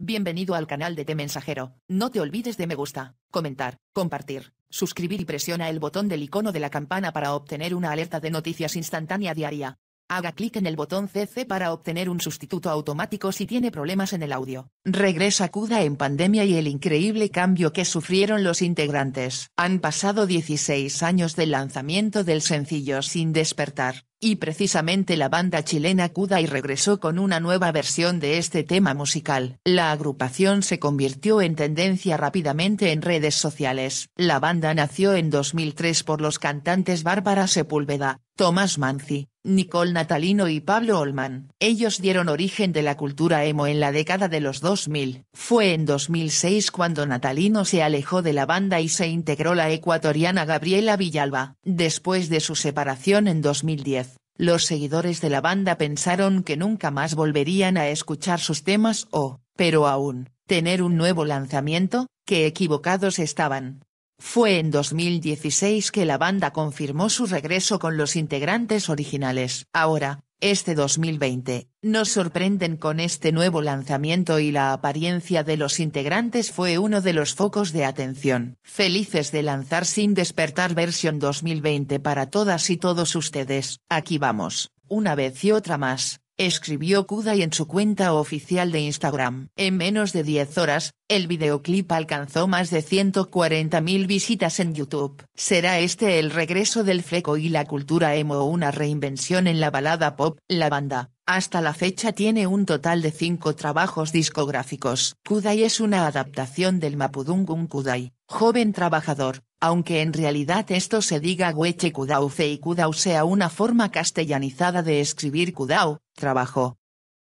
Bienvenido al canal de Te Mensajero. No te olvides de me gusta, comentar, compartir, suscribir y presiona el botón del icono de la campana para obtener una alerta de noticias instantánea diaria. Haga clic en el botón CC para obtener un sustituto automático si tiene problemas en el audio. Regresa CUDA en pandemia y el increíble cambio que sufrieron los integrantes. Han pasado 16 años del lanzamiento del sencillo Sin despertar. Y precisamente la banda chilena Cuda y regresó con una nueva versión de este tema musical. La agrupación se convirtió en tendencia rápidamente en redes sociales. La banda nació en 2003 por los cantantes Bárbara Sepúlveda, Thomas Manzi, Nicole Natalino y Pablo Olman. Ellos dieron origen de la cultura emo en la década de los 2000. Fue en 2006 cuando Natalino se alejó de la banda y se integró la ecuatoriana Gabriela Villalba. Después de su separación en 2010, los seguidores de la banda pensaron que nunca más volverían a escuchar sus temas o, pero aún, tener un nuevo lanzamiento, que equivocados estaban. Fue en 2016 que la banda confirmó su regreso con los integrantes originales. Ahora, este 2020, nos sorprenden con este nuevo lanzamiento y la apariencia de los integrantes fue uno de los focos de atención. Felices de lanzar sin despertar versión 2020 para todas y todos ustedes. Aquí vamos, una vez y otra más escribió Kudai en su cuenta oficial de Instagram. En menos de 10 horas, el videoclip alcanzó más de 140.000 visitas en YouTube. ¿Será este el regreso del fleco y la cultura emo o una reinvención en la balada pop? La banda, hasta la fecha tiene un total de cinco trabajos discográficos. Kudai es una adaptación del Mapudungun Kudai, joven trabajador, aunque en realidad esto se diga Weche Kudau y Kudau sea una forma castellanizada de escribir Kudau, trabajo